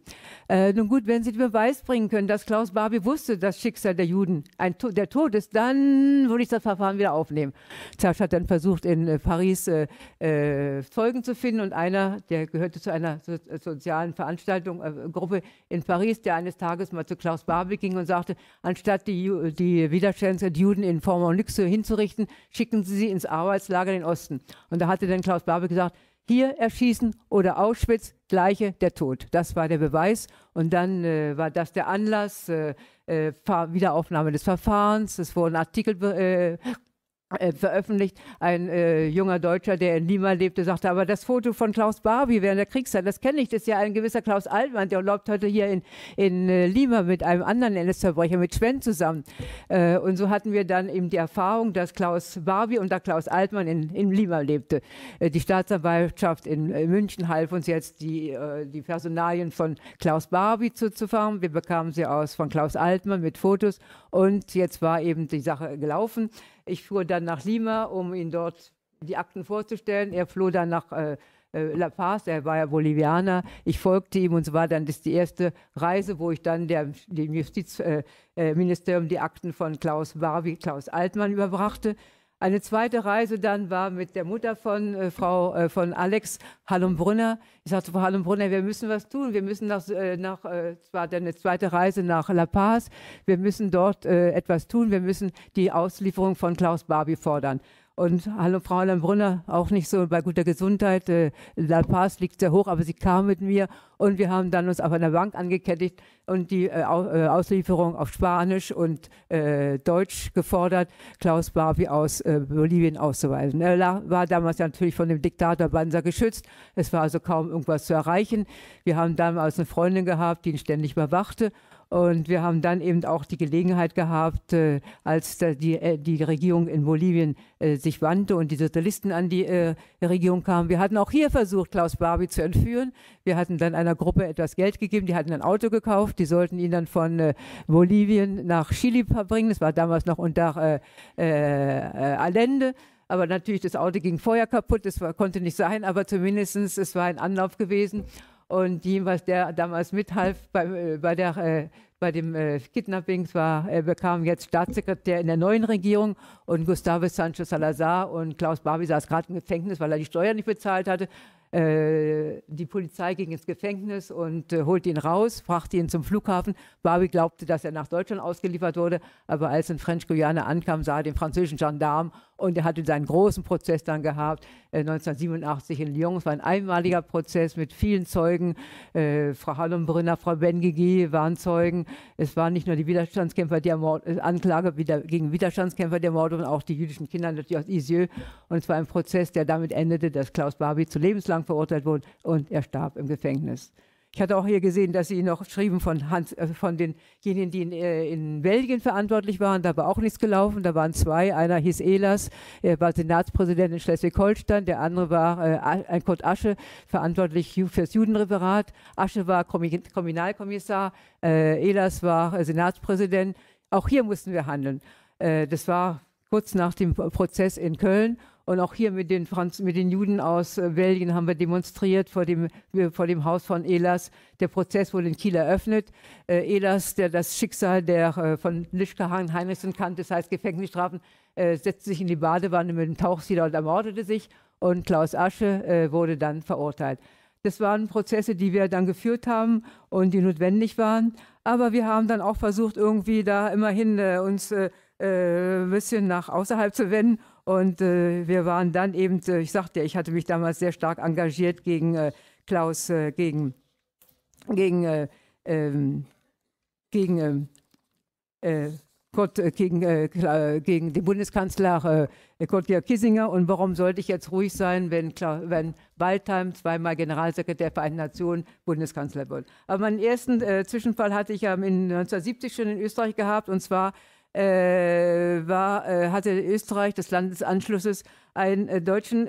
Äh, nun gut, wenn sie den Beweis bringen können, dass Klaus Barbie wusste, das Schicksal der Juden ein, der Tod ist, dann würde ich das Verfahren wieder aufnehmen. Zersch hat dann versucht, in äh, Paris äh, äh, Zeugen zu finden und einer, der gehörte zu einer so, sozialen Veranstaltung, äh, Gruppe in Paris, der eines Tages mal zu Klaus Barbie ging und sagte, anstatt die, die Widerstandsjuden Juden in Form und Nix hinzurichten, schicken sie sie ins Arbeitslager in den Osten. Und da hatte dann Klaus Barbie gesagt, hier erschießen oder Auschwitz, gleiche der Tod. Das war der Beweis. Und dann äh, war das der Anlass, äh, äh, Wiederaufnahme des Verfahrens. Es wurden Artikel äh, äh, veröffentlicht. Ein äh, junger Deutscher, der in Lima lebte, sagte, aber das Foto von Klaus Barbie während der Kriegszeit, das kenne ich, das ist ja ein gewisser Klaus Altmann, der läuft heute hier in, in äh, Lima mit einem anderen NS-Verbrecher, mit Sven zusammen. Äh, und so hatten wir dann eben die Erfahrung, dass Klaus Barbie und da Klaus Altmann in, in Lima lebte. Äh, die Staatsanwaltschaft in München half uns jetzt, die, die Personalien von Klaus Barbie zuzufahren. Wir bekamen sie aus von Klaus Altmann mit Fotos und jetzt war eben die Sache gelaufen. Ich fuhr dann nach Lima, um ihn dort die Akten vorzustellen. Er floh dann nach äh, äh La Paz, er war ja Bolivianer. Ich folgte ihm und es war dann das die erste Reise, wo ich dann der, dem Justizministerium äh, die Akten von Klaus Barbie, Klaus Altmann überbrachte. Eine zweite Reise dann war mit der Mutter von äh, Frau äh, von Alex Hallumbrunner. Ich sagte, Frau Hallumbrunner, wir müssen was tun. Wir müssen nach, äh, nach äh, war eine zweite Reise nach La Paz. Wir müssen dort äh, etwas tun. Wir müssen die Auslieferung von Klaus Barbie fordern. Und hallo Frau Brunner, auch nicht so bei guter Gesundheit. Äh, la Paz liegt sehr hoch, aber sie kam mit mir und wir haben dann uns auf einer Bank angekettigt und die äh, äh, Auslieferung auf Spanisch und Deutsch gefordert, Klaus Barbie aus Bolivien auszuweisen. Er war damals natürlich von dem Diktator Banzer geschützt. Es war also kaum irgendwas zu erreichen. Wir haben damals eine Freundin gehabt, die ihn ständig überwachte und wir haben dann eben auch die Gelegenheit gehabt, äh, als da die, äh, die Regierung in Bolivien äh, sich wandte und die Sozialisten an die äh, Regierung kamen. Wir hatten auch hier versucht, Klaus Barbie zu entführen. Wir hatten dann einer Gruppe etwas Geld gegeben, die hatten ein Auto gekauft, die sollten ihn dann von äh, Bolivien nach Chile verbringen. Das war damals noch unter äh, Allende. Aber natürlich, das Auto ging vorher kaputt, das war, konnte nicht sein, aber zumindestens es war ein Anlauf gewesen. Und jemand, der damals mithalf bei, äh, bei, der, äh, bei dem äh, Kidnappings, war, er bekam jetzt Staatssekretär in der neuen Regierung und Gustavo Sancho Salazar und Klaus Barbie saß gerade im Gefängnis, weil er die Steuern nicht bezahlt hatte. Äh, die Polizei ging ins Gefängnis und äh, holte ihn raus, brachte ihn zum Flughafen. Barbie glaubte, dass er nach Deutschland ausgeliefert wurde, aber als in french Guiana ankam, sah er den französischen Gendarm und er hatte seinen großen Prozess dann gehabt, 1987 äh, in Lyon. Es war ein einmaliger Prozess mit vielen Zeugen. Äh, Frau Hallumbrunner, Frau Bengigi waren Zeugen. Es waren nicht nur die Widerstandskämpfer der Mord, äh, Anklage wieder, gegen Widerstandskämpfer der Morde, sondern auch die jüdischen Kinder natürlich aus Isieux. Und es war ein Prozess, der damit endete, dass Klaus Barbie zu lebenslang verurteilt wurde und er starb im Gefängnis. Ich hatte auch hier gesehen, dass Sie noch schrieben von, Hans, äh, von denjenigen, die in, äh, in, Belgien verantwortlich waren. Da war auch nichts gelaufen. Da waren zwei. Einer hieß Elas, er war Senatspräsident in Schleswig-Holstein. Der andere war äh, ein Kurt Asche, verantwortlich fürs Judenreferat. Asche war Kriminalkommissar. Äh, Elas war Senatspräsident. Auch hier mussten wir handeln. Äh, das war kurz nach dem Prozess in Köln. Und auch hier mit den, Franz mit den Juden aus äh, Belgien haben wir demonstriert vor dem, vor dem Haus von Elas. Der Prozess wurde in Kiel eröffnet. Äh, Elas, der das Schicksal der äh, von Lischka Heinrichsen kannte, das heißt Gefängnisstrafen, äh, setzte sich in die Badewanne mit dem Tauchsieder und ermordete sich. Und Klaus Asche äh, wurde dann verurteilt. Das waren Prozesse, die wir dann geführt haben und die notwendig waren. Aber wir haben dann auch versucht, irgendwie da immerhin äh, uns ein bisschen nach außerhalb zu wenden und äh, wir waren dann eben, äh, ich sagte ja, ich hatte mich damals sehr stark engagiert gegen äh, Klaus, äh, gegen, gegen, äh, ähm, gegen, ähm, äh, Kurt, gegen, gegen den Bundeskanzler äh, Kurt-Georg Kissinger. Und warum sollte ich jetzt ruhig sein, wenn, wenn Waldheim zweimal Generalsekretär der Vereinten Nationen Bundeskanzler wird? Aber meinen ersten Zwischenfall hatte ich ja in 1970 schon in Österreich gehabt, und zwar äh, war, äh, hatte Österreich des Landesanschlusses einen äh, deutschen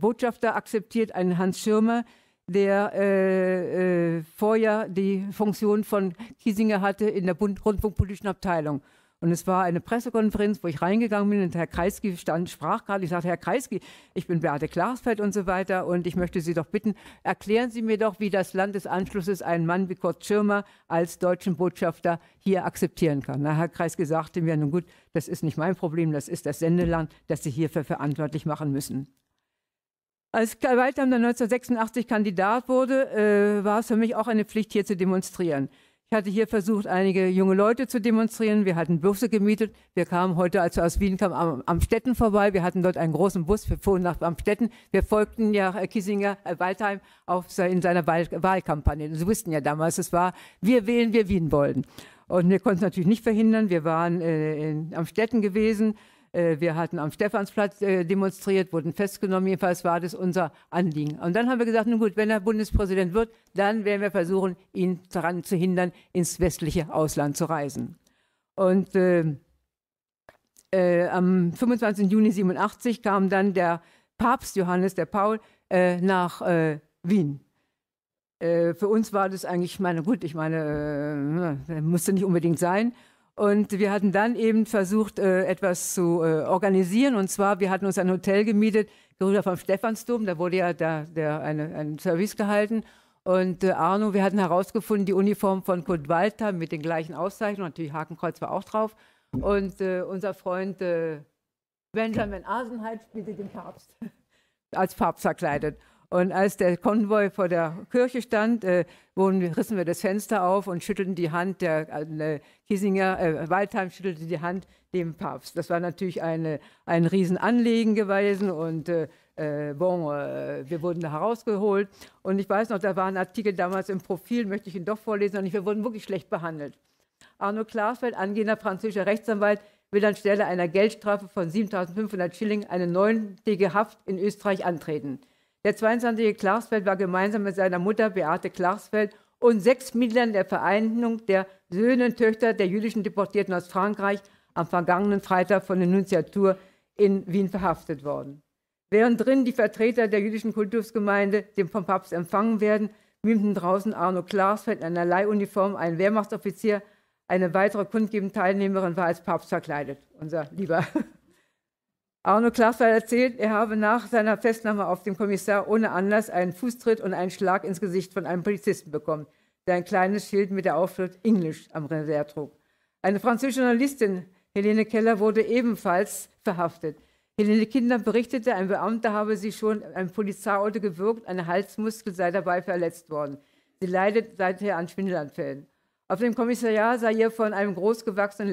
Botschafter akzeptiert, einen Hans Schirmer, der äh, äh, vorher die Funktion von Kiesinger hatte in der Bund rundfunkpolitischen Abteilung. Und es war eine Pressekonferenz, wo ich reingegangen bin und Herr Kreisky stand, sprach gerade. Ich sagte, Herr Kreisky, ich bin Beate Klarsfeld und so weiter und ich möchte Sie doch bitten, erklären Sie mir doch, wie das Land des Anschlusses einen Mann wie Kurt Schirmer als deutschen Botschafter hier akzeptieren kann. Na, Herr Kreisky sagte mir, nun gut, das ist nicht mein Problem, das ist das Sendeland, das Sie hierfür verantwortlich machen müssen. Als Karl Waldheim dann 1986 Kandidat wurde, äh, war es für mich auch eine Pflicht, hier zu demonstrieren. Ich hatte hier versucht, einige junge Leute zu demonstrieren. Wir hatten Busse gemietet. Wir kamen heute, als wir aus Wien kamen, am, Städten vorbei. Wir hatten dort einen großen Bus. Wir fuhren nach Amstetten. Wir folgten ja Kissinger, äh, Waldheim auf, in seiner Wahl Wahlkampagne. Sie wussten ja damals, es war, wir wählen, wir Wien wollen. Und wir konnten es natürlich nicht verhindern. Wir waren äh, in Amstetten gewesen. Äh, wir hatten am Stephansplatz äh, demonstriert, wurden festgenommen. Jedenfalls war das unser Anliegen. Und dann haben wir gesagt, nun gut, wenn er Bundespräsident wird, dann werden wir versuchen, ihn daran zu hindern, ins westliche Ausland zu reisen. Und äh, äh, am 25. Juni 87 kam dann der Papst Johannes der Paul äh, nach äh, Wien. für uns war das eigentlich, meine gut, ich meine, musste nicht unbedingt sein. Und wir hatten dann eben versucht, äh, etwas zu äh, organisieren. Und zwar, wir hatten uns ein Hotel gemietet, Gerüder vom Stephansdom. Da wurde ja da, der eine, ein Service gehalten. Und äh, Arno, wir hatten herausgefunden, die Uniform von Kurt Walter mit den gleichen Auszeichnungen. Natürlich Hakenkreuz war auch drauf. Und äh, unser Freund äh, Benjamin Asenheit spielte den Papst als Papst verkleidet. Und als der Konvoi vor der Kirche stand, äh, wurden, rissen wir das Fenster auf und schüttelten die Hand der äh, Kissinger, äh, Waldheim schüttelte die Hand dem Papst. Das war natürlich eine, ein Riesenanliegen gewesen und äh, äh, bon, äh, wir wurden da herausgeholt. Und ich weiß noch, da war ein Artikel damals im Profil, möchte ich ihn doch vorlesen, und ich, wir wurden wirklich schlecht behandelt. Arno Klaasfeld, angehender französischer Rechtsanwalt, will anstelle einer Geldstrafe von 7.500 Schilling eine neuntägige Haft in Österreich antreten. Der 22-jährige Klarsfeld war gemeinsam mit seiner Mutter Beate Klarsfeld und sechs Mitgliedern der Vereinigung der Söhne und Töchter der jüdischen Deportierten aus Frankreich am vergangenen Freitag von der Nunziatur in Wien verhaftet worden. Während drin die Vertreter der jüdischen Kultusgemeinde dem vom Papst empfangen werden, mimten draußen Arno Klarsfeld in einer Leihuniform ein Wehrmachtsoffizier. Eine weitere kundgebende Teilnehmerin war als Papst verkleidet, unser lieber Arno Klaffer erzählt, er habe nach seiner Festnahme auf dem Kommissar ohne Anlass einen Fußtritt und einen Schlag ins Gesicht von einem Polizisten bekommen, der ein kleines Schild mit der Aufschrift Englisch am Revers trug. Eine französische Journalistin, Helene Keller, wurde ebenfalls verhaftet. Helene Kinder berichtete, ein Beamter habe sie schon einem Polizeiauto gewürgt, eine Halsmuskel sei dabei verletzt worden. Sie leidet seither an Schwindelanfällen. Auf dem Kommissariat sei ihr von einem großgewachsenen,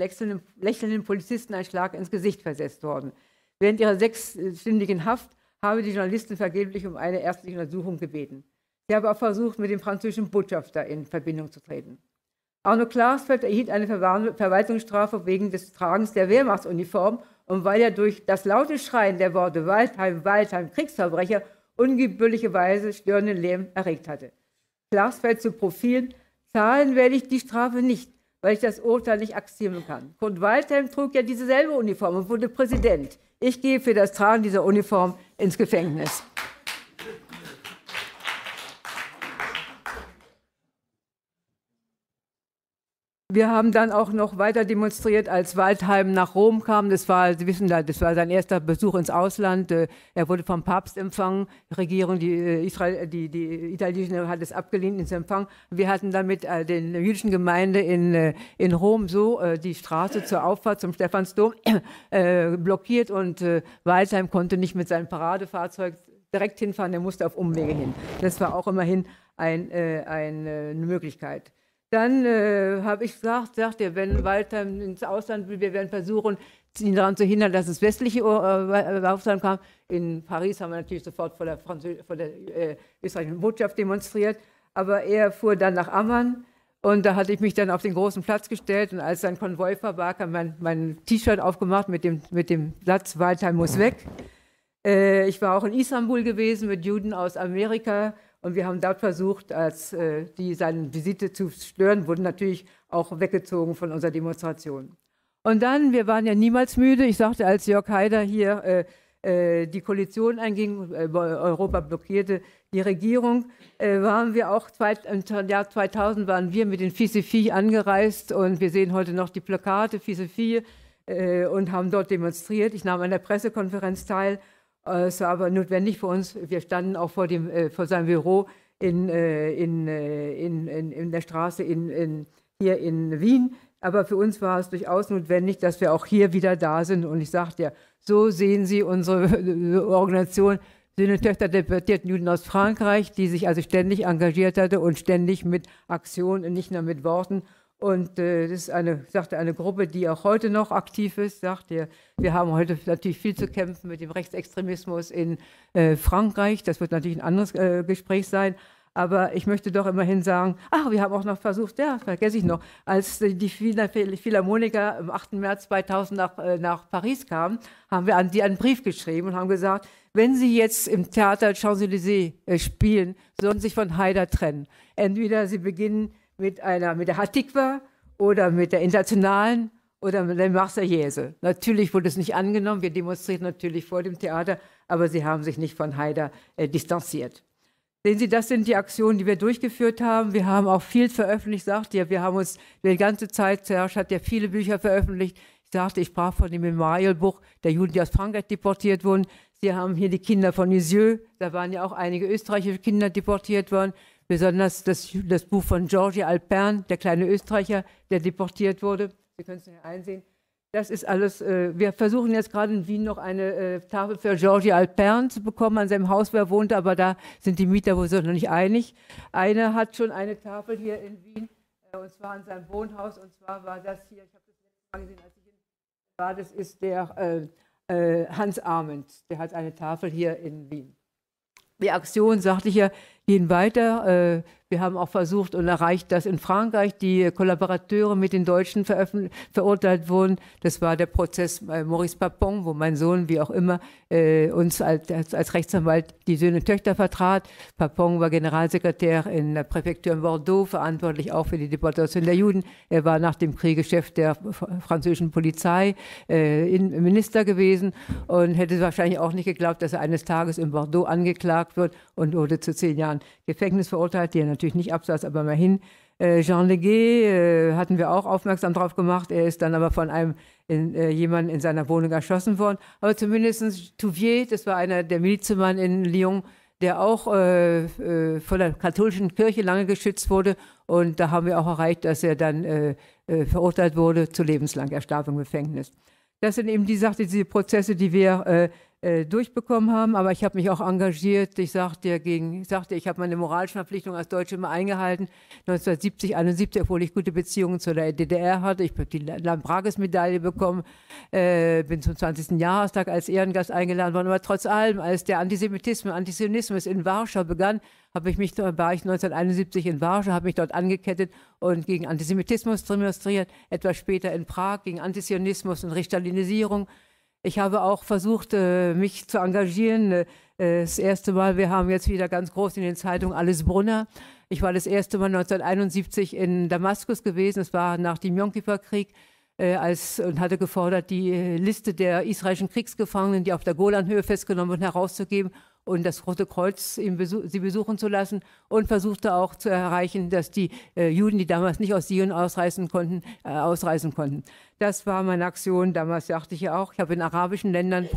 lächelnden, Polizisten ein Schlag ins Gesicht versetzt worden. Während ihrer sechsstündigen Haft habe die Journalisten vergeblich um eine ärztliche Untersuchung gebeten. Sie habe auch versucht, mit dem französischen Botschafter in Verbindung zu treten. Arno Klaasfeld erhielt eine Verwaltungsstrafe wegen des Tragens der Wehrmachtsuniform und weil er durch das laute Schreien der Worte Waldheim, Waldheim, Kriegsverbrecher ungebührliche Weise störenden Lärm erregt hatte. Klaasfeld zu Profilen, zahlen werde ich die Strafe nicht, weil ich das Urteil nicht akzeptieren kann. Kurt Waldheim trug ja dieselbe Uniform und wurde Präsident. Ich gehe für das Tragen dieser Uniform ins Gefängnis. Wir haben dann auch noch weiter demonstriert, als Waldheim nach Rom kam. Das war, Sie wissen, das war sein erster Besuch ins Ausland. Äh, er wurde vom Papst empfangen. Die Regierung, die, äh, Israel, äh, die, die italienische, hat es abgelehnt ins Empfang. Wir hatten dann mit der jüdischen Gemeinde in, in Rom so die Straße zur Auffahrt zum Stephansdom blockiert und Waldheim konnte nicht mit seinem Paradefahrzeug direkt hinfahren. Er musste auf Umwege hin. Das war auch immerhin ein, eine Möglichkeit. Dann äh, habe ich gesagt, sagt er, wenn Walter ins Ausland will, wir werden versuchen, ihn daran zu hindern, dass es westliche äh, kam. In Paris haben wir natürlich sofort vor der, Franzö vor der äh, österreichischen Botschaft demonstriert. Aber er fuhr dann nach Ammann und da hatte ich mich dann auf den großen Platz gestellt. Und als sein Konvoi verbar, kam mein, mein T-Shirt aufgemacht mit dem, mit dem Satz: Waldheim muss weg. Äh, ich war auch in Istanbul gewesen mit Juden aus Amerika und wir haben dort versucht, als äh, die seine Visite zu stören, wurden natürlich auch weggezogen von unserer Demonstration. Und dann, wir waren ja niemals müde. Ich sagte, als Jörg Haider hier äh, äh, die Koalition einging, äh, Europa blockierte die Regierung, äh, waren wir auch zweit, im Jahr 2000 waren wir mit den Fisefi angereist und wir sehen heute noch die Plakate Fisefi äh, und haben dort demonstriert. Ich nahm an der Pressekonferenz teil äh, es war aber notwendig für uns. Wir standen auch vor, dem, äh, vor seinem Büro in, äh, in, äh, in, in, in, der Straße in, in, hier in Wien. Aber für uns war es durchaus notwendig, dass wir auch hier wieder da sind. Und ich sagte ja, so sehen Sie unsere Organisation. Söhne, Töchter der deportierten Juden aus Frankreich, die sich also ständig engagiert hatte und ständig mit Aktionen, nicht nur mit Worten und äh, das ist eine, sagte eine Gruppe, die auch heute noch aktiv ist. Sagt ihr, wir haben heute natürlich viel zu kämpfen mit dem Rechtsextremismus in äh, Frankreich. Das wird natürlich ein anderes äh, Gespräch sein. Aber ich möchte doch immerhin sagen, ach, wir haben auch noch versucht, ja, vergesse ich noch, als die Philharmoniker am 8. März 2000 nach, äh, nach Paris kamen, haben wir an die einen Brief geschrieben und haben gesagt, wenn Sie jetzt im Theater Champs-Élysées äh, spielen, sollen Sie sich von Haider trennen. Entweder Sie beginnen mit, einer, mit der Hatikwa oder mit der Internationalen oder mit der Marseillaise. Natürlich wurde es nicht angenommen. Wir demonstrieren natürlich vor dem Theater, aber sie haben sich nicht von Haider äh, distanziert. Sehen Sie, das sind die Aktionen, die wir durchgeführt haben. Wir haben auch viel veröffentlicht, sagt ja, wir haben uns die ganze Zeit, Serge hat ja viele Bücher veröffentlicht. Ich sagte, ich sprach von dem Memorialbuch der Juden, die aus Frankreich deportiert wurden. Sie haben hier die Kinder von Lisieux, da waren ja auch einige österreichische Kinder deportiert worden besonders das, das Buch von Georgi Alpern, der kleine Österreicher, der deportiert wurde. Sie können es hier einsehen. Das ist alles. Äh, wir versuchen jetzt gerade in Wien noch eine äh, Tafel für Georgi Alpern zu bekommen, an seinem Haus, wo er wohnte, aber da sind die Mieter wohl so noch nicht einig. Einer hat schon eine Tafel hier in Wien, äh, und zwar an seinem Wohnhaus, und zwar war das hier, ich habe das letzte Mal gesehen, als ich hier war, das ist der äh, äh, Hans Arment, der hat eine Tafel hier in Wien. Die Aktion, sagte ich ja, gehen weiter. Äh, wir haben auch versucht und erreicht, dass in Frankreich die Kollaborateure mit den Deutschen verurteilt wurden. Das war der Prozess Maurice Papon, wo mein Sohn, wie auch immer, äh, uns als, als Rechtsanwalt die Söhne und Töchter vertrat. Papon war Generalsekretär in der Präfektur in Bordeaux, verantwortlich auch für die Deportation der Juden. Er war nach dem Kriege Chef der französischen Polizei, äh, Minister gewesen und hätte wahrscheinlich auch nicht geglaubt, dass er eines Tages in Bordeaux angeklagt wird und wurde zu zehn Jahren Jahren Gefängnis verurteilt, die er natürlich nicht absaß, aber immerhin. Äh, Jean Leguet äh, hatten wir auch aufmerksam darauf gemacht. Er ist dann aber von einem in, äh, jemanden in seiner Wohnung erschossen worden. Aber zumindest Touvier, das war einer der Milizemann in Lyon, der auch äh, äh, von der katholischen Kirche lange geschützt wurde. Und da haben wir auch erreicht, dass er dann äh, äh verurteilt wurde zu lebenslang. Er starb im Gefängnis. Das sind eben die Sachen, diese Prozesse, die wir äh, äh, durchbekommen haben. Aber ich habe mich auch engagiert. Ich sagte gegen, ich sagte, ich habe meine moralischen Verpflichtungen als Deutsche immer eingehalten. 1970, 71, obwohl ich gute Beziehungen zu der DDR hatte. Ich habe die Lambrages-Medaille bekommen, äh, bin zum 20. Jahrestag als Ehrengast eingeladen worden. Aber trotz allem, als der Antisemitismus, Antisionismus in Warschau begann, habe ich mich, war ich 1971 in Warschau, habe mich dort angekettet und gegen Antisemitismus demonstriert, etwas später in Prag gegen Antisionismus und Restalinisierung. Ich habe auch versucht, äh, mich zu engagieren. Äh, das erste Mal, wir haben jetzt wieder ganz groß in den Zeitungen Alles Brunner. Ich war das erste Mal 1971 in Damaskus gewesen. Es war nach dem Yom Kippur-Krieg äh, und hatte gefordert, die Liste der israelischen Kriegsgefangenen, die auf der Golanhöhe festgenommen wurden, herauszugeben und das Rote Kreuz besuch, sie besuchen zu lassen und versuchte auch zu erreichen, dass die äh, Juden, die damals nicht aus Syrien ausreisen konnten, äh, ausreisen konnten. Das war meine Aktion. Damals dachte ich ja auch, ich habe in arabischen Ländern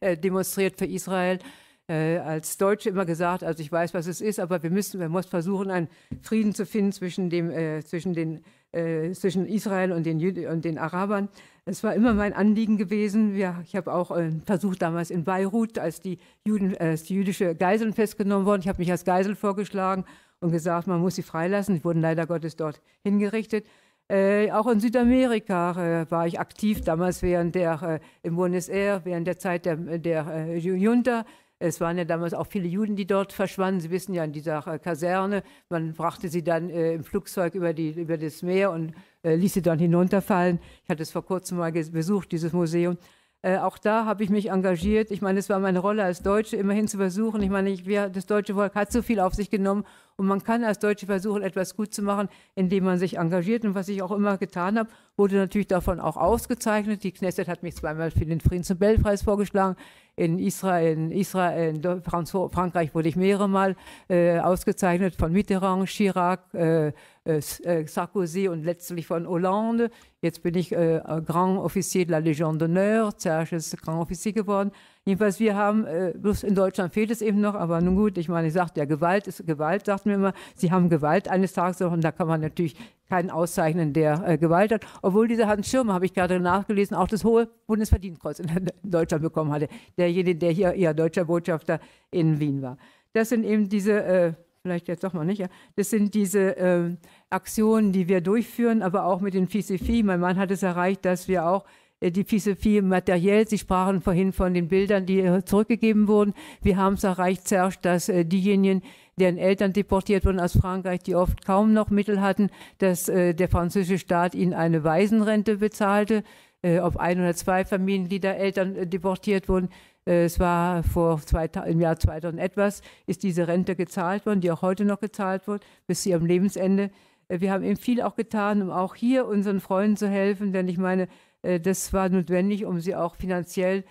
äh, demonstriert für Israel. Äh, als Deutsche immer gesagt, also ich weiß, was es ist, aber wir müssen, wir müssen versuchen, einen Frieden zu finden zwischen, dem, äh, zwischen, den, äh, zwischen Israel und den, Jü und den Arabern. Es war immer mein Anliegen gewesen. Ja, ich habe auch äh, versucht damals in Beirut, als die, Juden, äh, die jüdische Geiseln festgenommen wurden, ich habe mich als Geisel vorgeschlagen und gesagt, man muss sie freilassen. Die wurden leider Gottes dort hingerichtet. Äh, auch in Südamerika äh, war ich aktiv, damals während der, äh, in Buenos Aires, während der Zeit der, der äh, Junta. Es waren ja damals auch viele Juden, die dort verschwanden. Sie wissen ja, in dieser äh, Kaserne. Man brachte sie dann äh, im Flugzeug über, die, über das Meer und äh, ließ sie dann hinunterfallen. Ich hatte es vor kurzem mal besucht, dieses Museum. Äh, auch da habe ich mich engagiert. Ich meine, es war meine Rolle als Deutsche, immerhin zu versuchen. Ich meine, ich, wir, das deutsche Volk hat so viel auf sich genommen und man kann als Deutsche versuchen, etwas gut zu machen, indem man sich engagiert. Und was ich auch immer getan habe, wurde natürlich davon auch ausgezeichnet. Die Knesset hat mich zweimal für den Friedensnobelpreis vorgeschlagen. In Israel, in, Israel, in Frankreich wurde ich mehrere Mal äh, ausgezeichnet von Mitterrand, Chirac, äh, äh, äh, Sarkozy und letztlich von Hollande. Jetzt bin ich äh, Grand Officier de la Légion d'Honneur, Serge ist Grand Officier geworden. Jedenfalls, wir haben, bloß in Deutschland fehlt es eben noch, aber nun gut, ich meine, ich sagte ja, Gewalt ist Gewalt, sagten wir immer, Sie haben Gewalt eines Tages und da kann man natürlich keinen auszeichnen, der äh, Gewalt hat. Obwohl dieser Hans Schirmer, habe ich gerade nachgelesen, auch das hohe Bundesverdienstkreuz in Deutschland bekommen hatte. Derjenige, der hier ihr deutscher Botschafter in Wien war. Das sind eben diese äh, vielleicht jetzt doch mal nicht, ja. das sind diese äh, Aktionen, die wir durchführen, aber auch mit den Fisifi. Mein Mann hat es erreicht, dass wir auch äh, die Philosophie materiell, Sie sprachen vorhin von den Bildern, die äh, zurückgegeben wurden. Wir haben es erreicht, Serge, dass äh, diejenigen, deren Eltern deportiert wurden aus Frankreich, die oft kaum noch Mittel hatten, dass der französische Staat ihnen eine Waisenrente bezahlte, ob ein oder zwei Familienglieder Eltern deportiert wurden, äh, es war vor zwei, im Jahr 2000 etwas, ist diese Rente gezahlt worden, die auch heute noch gezahlt wird, bis zu ihrem Lebensende. Äh, wir haben eben viel auch getan, um auch hier unseren Freunden zu helfen, denn ich meine, äh, das war notwendig, um sie auch finanziell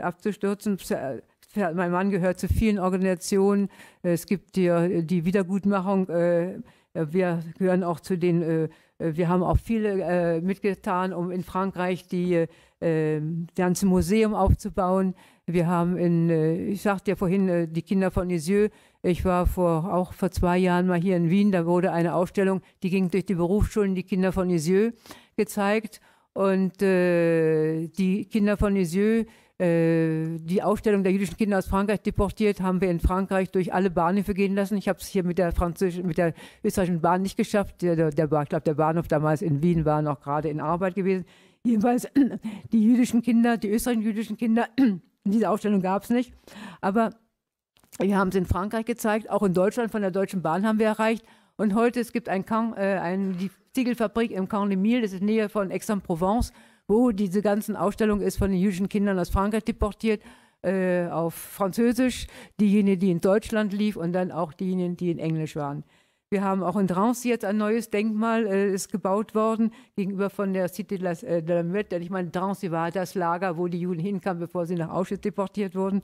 abzustürzen. Mein Mann gehört zu vielen Organisationen. Es gibt hier die Wiedergutmachung. Wir gehören auch zu den äh, wir haben auch viele äh, mitgetan, um in Frankreich die äh, ähm, ganze Museum aufzubauen. Wir haben in, ich sagte ja vorhin, die Kinder von Lisieux. Ich war vor, auch vor zwei Jahren mal hier in Wien. Da wurde eine Ausstellung, die ging durch die Berufsschulen, die Kinder von Lisieux gezeigt. Und die Kinder von Lisieux, äh, die Aufstellung der jüdischen Kinder aus Frankreich deportiert, haben wir in Frankreich durch alle Bahnhöfe gehen lassen. Ich habe es hier mit der französischen, mit der österreichischen Bahn nicht geschafft. Der, der, ich glaube, der Bahnhof damals in Wien war noch gerade in Arbeit gewesen. Jedenfalls die jüdischen Kinder, die österreichischen jüdischen Kinder, diese Aufstellung gab es nicht. Aber wir haben es in Frankreich gezeigt, auch in Deutschland von der Deutschen Bahn haben wir erreicht. Und heute, es gibt ein, äh, ein die Ziegelfabrik im Camp de Mille, das ist in Nähe von Aix-en-Provence wo diese ganzen Ausstellung ist von den jüdischen Kindern aus Frankreich deportiert äh, auf Französisch, diejenigen, die in Deutschland lief und dann auch diejenigen, die in Englisch waren. Wir haben auch in Drancy jetzt ein neues Denkmal, äh, ist gebaut worden, gegenüber von der Cité de la äh, Muette. Denn ich meine, Drancy war das Lager, wo die Juden hinkamen, bevor sie nach Auschwitz deportiert wurden.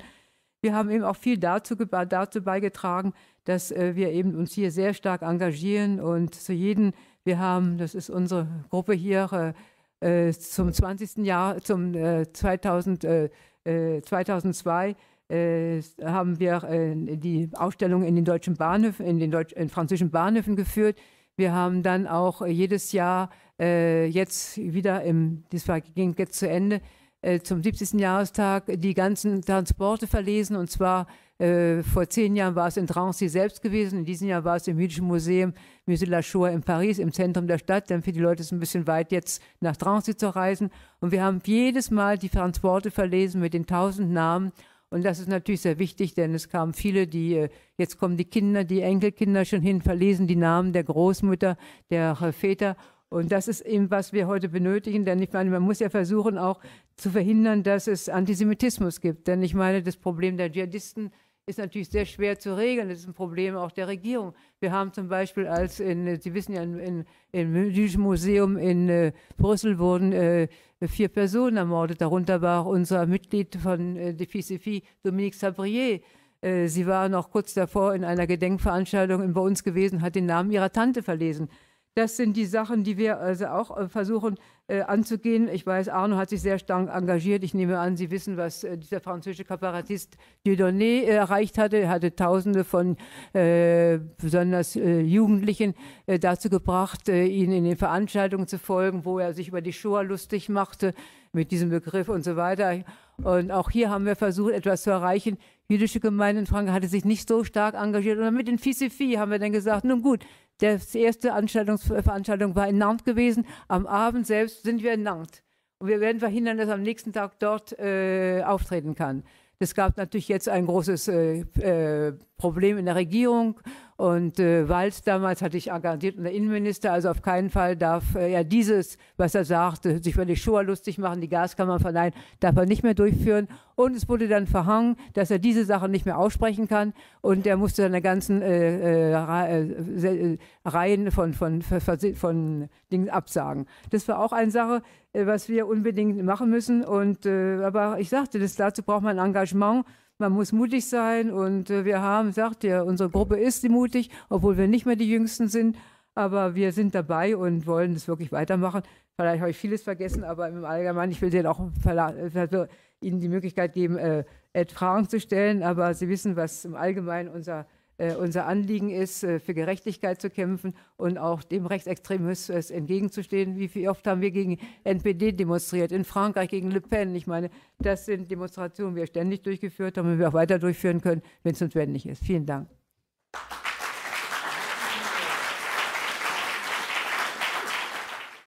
Wir haben eben auch viel dazu, dazu beigetragen, dass äh, wir eben uns hier sehr stark engagieren und zu jedem, wir haben, das ist unsere Gruppe hier, äh, äh, zum 20. Jahr, zum äh, 2000, äh, 2002 äh, äh, haben wir äh, die Ausstellung in den deutschen Bahnhöfen, in den Deutsch, in französischen Bahnhöfen geführt. Wir haben dann auch jedes Jahr jetzt wieder im, das war, ging jetzt zu Ende, zum 70. Jahrestag die ganzen Transporte verlesen und zwar äh, vor zehn Jahren war es in Drancy selbst gewesen, in diesem Jahr war es im Jüdischen Museum Musée Shoah in Paris, im Zentrum der Stadt, denn für die Leute ist es ein bisschen weit, jetzt nach Drancy zu reisen. Und wir haben jedes Mal die Transporte verlesen mit den tausend Namen. Und das ist natürlich sehr wichtig, denn es kamen viele, die, äh, jetzt kommen die Kinder, die Enkelkinder schon hin, verlesen die Namen der Großmütter, der Väter. Und das ist eben, was wir heute benötigen, denn ich meine, man muss ja versuchen, auch zu verhindern, dass es Antisemitismus gibt. Denn ich meine, das Problem der Dschihadisten ist natürlich sehr schwer zu regeln. Das ist ein Problem auch der Regierung. Wir haben zum Beispiel als, in, Sie wissen ja, im Jüdischen Museum in äh, Brüssel wurden äh, vier Personen ermordet. Darunter war auch unser Mitglied von äh, DPCFI, Dominique Sabrier. Äh, sie war noch kurz davor in einer Gedenkveranstaltung bei uns gewesen, hat den Namen ihrer Tante verlesen. Das sind die Sachen, die wir also auch äh, versuchen äh, anzugehen. Ich weiß, Arno hat sich sehr stark engagiert. Ich nehme an, Sie wissen, was äh, dieser französische Kabarettist Dieudonné äh, erreicht hatte. Er hatte Tausende von äh, besonders äh, Jugendlichen dazu gebracht, ihnen in den Veranstaltungen zu folgen, wo er sich über die Shoah lustig machte mit diesem Begriff und so weiter. Und auch hier haben wir versucht, etwas zu erreichen. Jüdische Gemeinde in Frankreich hatte sich nicht so stark engagiert. Und mit den Fisifi haben wir dann gesagt, nun gut, das erste äh, Veranstaltung war in Nantes gewesen. Am Abend selbst sind wir in Nantes. Und wir werden verhindern, dass am nächsten Tag dort äh, auftreten kann. Es gab natürlich jetzt ein großes äh, äh Problem in der Regierung und äh, Walz damals hatte ich engagiert und der Innenminister, also auf keinen Fall darf äh, er dieses, was er sagt, sich über die Shoah lustig machen, die Gaskammer verleihen, darf er nicht mehr durchführen. Und es wurde dann verhangen, dass er diese Sachen nicht mehr aussprechen kann. Und er musste dann der ganzen äh, äh, äh, äh, Reihen von, von, von, von Dingen absagen. Das war auch eine Sache, äh, was wir unbedingt machen müssen. Und, äh, aber ich sagte, das, dazu braucht man Engagement man muss mutig sein und äh, wir haben, sagt ihr, unsere Gruppe ist mutig, obwohl wir nicht mehr die Jüngsten sind, aber wir sind dabei und wollen es wirklich weitermachen. Vielleicht habe ich vieles vergessen, aber im Allgemeinen, ich will denen auch also Ihnen die Möglichkeit geben, äh, Fragen zu stellen, aber Sie wissen, was im Allgemeinen unser äh, unser Anliegen ist, äh, für Gerechtigkeit zu kämpfen und auch dem Rechtsextremismus entgegenzustehen. Wie oft haben wir gegen NPD demonstriert, in Frankreich gegen Le Pen? Ich meine, das sind Demonstrationen, die wir ständig durchgeführt haben und wir auch weiter durchführen können, wenn es notwendig ist. Vielen Dank.